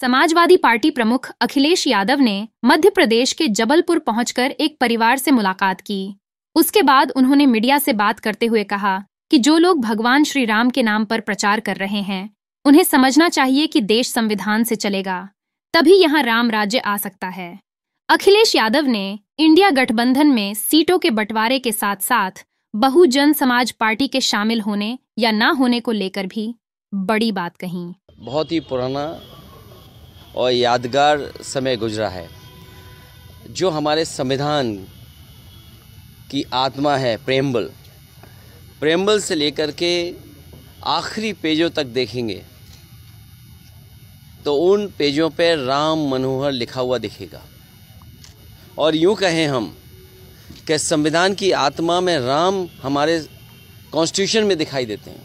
Samajwadi party प्रमुख अखिलेश यादव ने मध्य प्रदेश के जबलपुर पहुंचकर एक परिवार से मुलाकात की उसके बाद उन्होंने मीडिया से बात करते हुए कहा कि जो लोग भगवान श्री राम के नाम पर प्रचार कर रहे हैं उन्हें समझना चाहिए कि देश संविधान से चलेगा तभी यहाँ राम राज्य आ सकता है अखिलेश यादव ने इंडिया गठबंधन में सीटों के बंटवारे के साथ साथ बहुजन समाज पार्टी के शामिल होने या ना होने को लेकर भी बड़ी बात कही बहुत ही पुराना और यादगार समय गुजरा है जो हमारे संविधान की आत्मा है प्रेमबल प्रेमबल से लेकर के आखिरी पेजों तक देखेंगे तो उन पेजों पर राम मनोहर लिखा हुआ दिखेगा और यूँ कहें हम कि संविधान की आत्मा में राम हमारे कॉन्स्टिट्यूशन में दिखाई देते हैं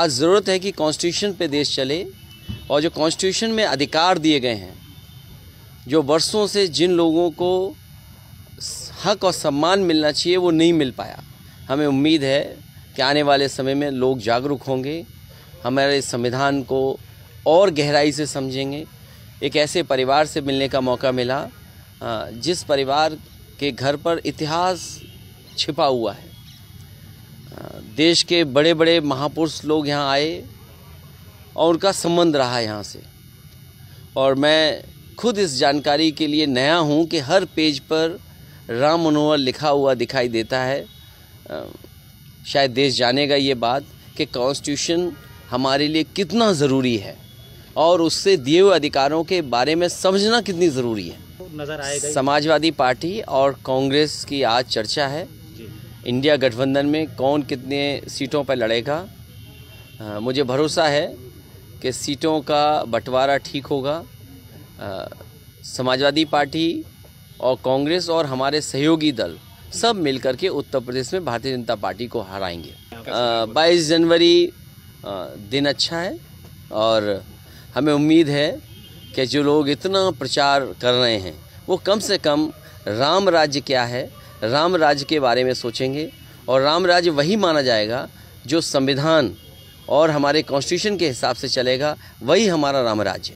आज ज़रूरत है कि कॉन्स्टिट्यूशन पे देश चले और जो कॉन्स्टिट्यूशन में अधिकार दिए गए हैं जो वर्षों से जिन लोगों को हक और सम्मान मिलना चाहिए वो नहीं मिल पाया हमें उम्मीद है कि आने वाले समय में लोग जागरूक होंगे हमारे संविधान को और गहराई से समझेंगे एक ऐसे परिवार से मिलने का मौका मिला जिस परिवार के घर पर इतिहास छिपा हुआ है देश के बड़े बड़े महापुरुष लोग यहाँ आए और उनका संबंध रहा यहाँ से और मैं खुद इस जानकारी के लिए नया हूँ कि हर पेज पर राम मनोहर लिखा हुआ दिखाई देता है शायद देश जानेगा ये बात कि कॉन्स्टिट्यूशन हमारे लिए कितना ज़रूरी है और उससे दिए हुए अधिकारों के बारे में समझना कितनी ज़रूरी है नज़र आएगा समाजवादी पार्टी और कांग्रेस की आज चर्चा है इंडिया गठबंधन में कौन कितने सीटों पर लड़ेगा मुझे भरोसा है कि सीटों का बंटवारा ठीक होगा समाजवादी पार्टी और कांग्रेस और हमारे सहयोगी दल सब मिलकर के उत्तर प्रदेश में भारतीय जनता पार्टी को हराएंगे बाईस जनवरी दिन अच्छा है और हमें उम्मीद है कि जो लोग इतना प्रचार कर रहे हैं वो कम से कम राम राज्य क्या है राम राज्य के बारे में सोचेंगे और राम राज्य वही माना जाएगा जो संविधान और हमारे कॉन्स्टिट्यूशन के हिसाब से चलेगा वही हमारा रामराज्य